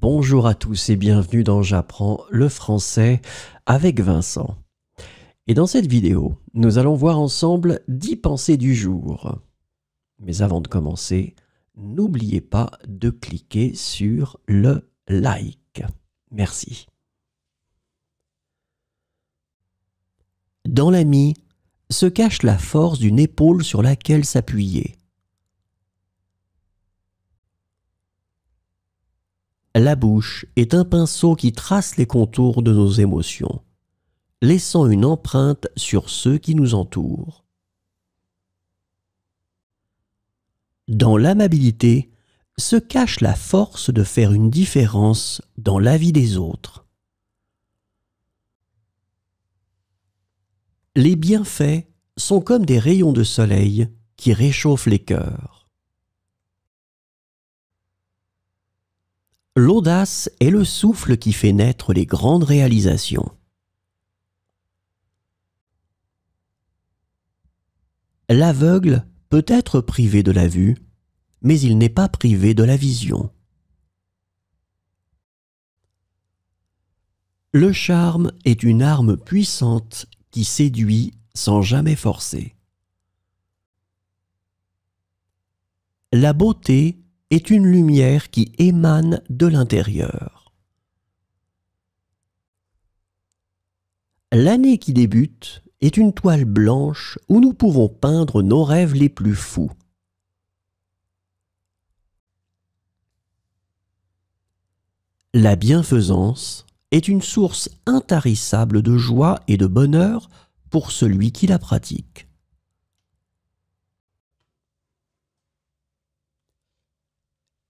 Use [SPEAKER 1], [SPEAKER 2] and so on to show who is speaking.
[SPEAKER 1] Bonjour à tous et bienvenue dans J'apprends le français avec Vincent. Et dans cette vidéo, nous allons voir ensemble 10 pensées du jour. Mais avant de commencer, n'oubliez pas de cliquer sur le like. Merci. Dans l'ami se cache la force d'une épaule sur laquelle s'appuyer La bouche est un pinceau qui trace les contours de nos émotions, laissant une empreinte sur ceux qui nous entourent. Dans l'amabilité se cache la force de faire une différence dans la vie des autres. Les bienfaits sont comme des rayons de soleil qui réchauffent les cœurs. L'audace est le souffle qui fait naître les grandes réalisations. L'aveugle peut être privé de la vue, mais il n'est pas privé de la vision. Le charme est une arme puissante qui séduit sans jamais forcer. La beauté est une lumière qui émane de l'intérieur. L'année qui débute est une toile blanche où nous pouvons peindre nos rêves les plus fous. La bienfaisance est une source intarissable de joie et de bonheur pour celui qui la pratique.